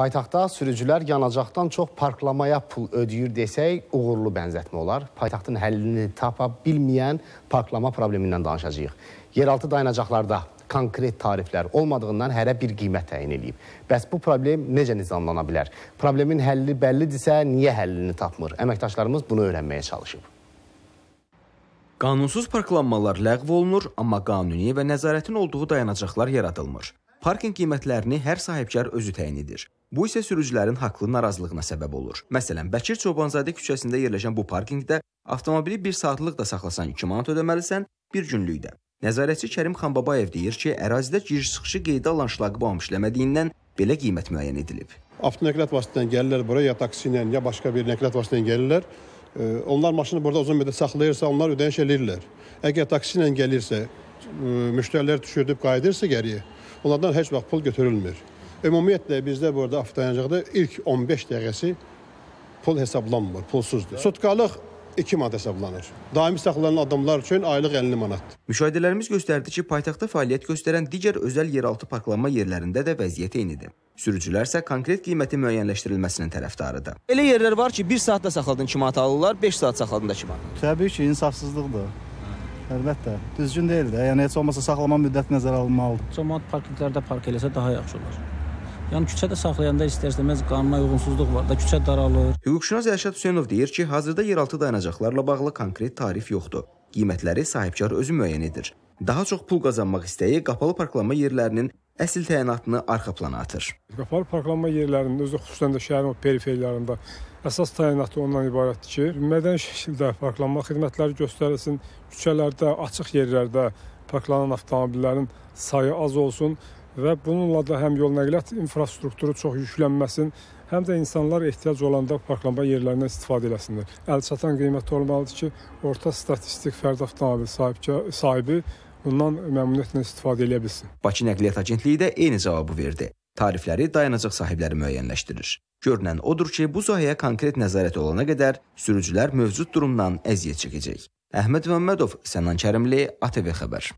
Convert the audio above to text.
Paytaxtda sürücülər yanacaqdan çox parklamaya pul ödəyir desək, uğurlu bənzətmə olar. Paytaxtın həllini tapa bilməyən parklama problemindən danışacağıq. Yeraltı dayanacaqlarda konkret tariflər olmadığından hərə bir qiymət təyin edib. Bəs bu problem necə nizamlana bilər? Problemin həlli bəllidirsə, niyə həllini tapmır? Əməkdaşlarımız bunu öyrənməyə çalışıb. Qanunsuz parklanmalar ləğv olunur, amma qanuni və nəzarətin olduğu dayanacaqlar yaradılmır. Parking qiymətlərini hər sahibkar özü təyin edir. Bu isə sürücülərin haqlı narazılığına səbəb olur. Məsələn, Bəkir Çobanzadə küçəsində yerləşən bu parkinqdə avtomobili 1 saatlıq da saxlasan 2 manat ödəməlisən, bir günlük də. Nəzarətçi Kərim Xanbabayev deyir ki, ərazidə giriş-çıxışı qeydə alan şlaqbaum işləmədiyindən belə qiymət müəyyən edilib. Avtonəqliyyat vasitəsilə gəlirlər bura, ya taksi ilə, ya başqa bir nəqliyyat vasitəsilə gəlirlər. Onlar maşını burada uzun müddət saxlayırsa, onlar ödəniş eləyirlər. Əgər taksi ilə gəlirsə, e, müştərilər düşürdüb qayıdırsa geriyə, onlardan heç vaxt pul götürülmür. Ümumiyyətlə bizdə burada avtodayanacaqda ilk 15 dəqiqəsi pul hesablanmır, pulsuzdur. Sutkalıq 2 manat hesablanır. Daimi saxlanan adamlar üçün aylıq 50 manatdır. Müşahidələrimiz göstərdi ki, paytaxtda fəaliyyət göstərən digər özəl yeraltı parklanma yerlərində də vəziyyət eynidir. Sürücülər isə konkret qiymətin müəyyənləşdirilməsinin tərəfdarıdır. Elə yerlər var ki, 1 saatda saxladın 2 manat alırlar, 5 saat saxladın da 2 manat. Təbii ki, insafsızlıqdır. Əlbəttə, düzgün deyil də. Yəni heç olmasa saxlama müddəti nəzərə alınmalıdır. Cəmaət parkinqlərdə park eləsə daha yaxşı olar. Yəni küçədə saxlayanda istər-istəməz qanuna uyğunsuzluq var da küçə daralır. Hüquqşünas Əlşad Hüseynov deyir ki, hazırda yeraltı dayanacaqlarla bağlı konkret tarif yoxdur. Qiymətləri sahibkar özü müəyyən edir. Daha çox pul qazanmaq istəyi qapalı parklanma yerlərinin əsl təyinatını arxa plana atır. Qapalı parklanma yerlərinin özü xüsusən də şəhərin o periferiyalarında əsas təyinatı ondan ibarətdir ki, mədəni şəkildə parklanma xidmətləri göstərilsin, küçələrdə, açıq yerlərdə parklanan avtomobillərin sayı az olsun və bununla da həm yol nəqliyyat infrastrukturu çox yüklənməsin, həm də insanlar ehtiyac olanda parklanma yerlərindən istifadə eləsinlər. Əlçatan qiymət olmalıdır ki, orta statistik fərd avtomobil sahibkə, sahibi bundan məmnuniyyətlə istifadə edə bilsin. Bakı Nəqliyyat Agentliyi də eyni cavabı verdi. Tarifləri dayanacaq sahibləri müəyyənləşdirir. Görünən odur ki, bu sahəyə konkret nəzarət olana qədər sürücülər mövcud durumdan əziyyət çəkəcək. Əhməd Məmmədov, Sənan Kərimli, ATV xəbər.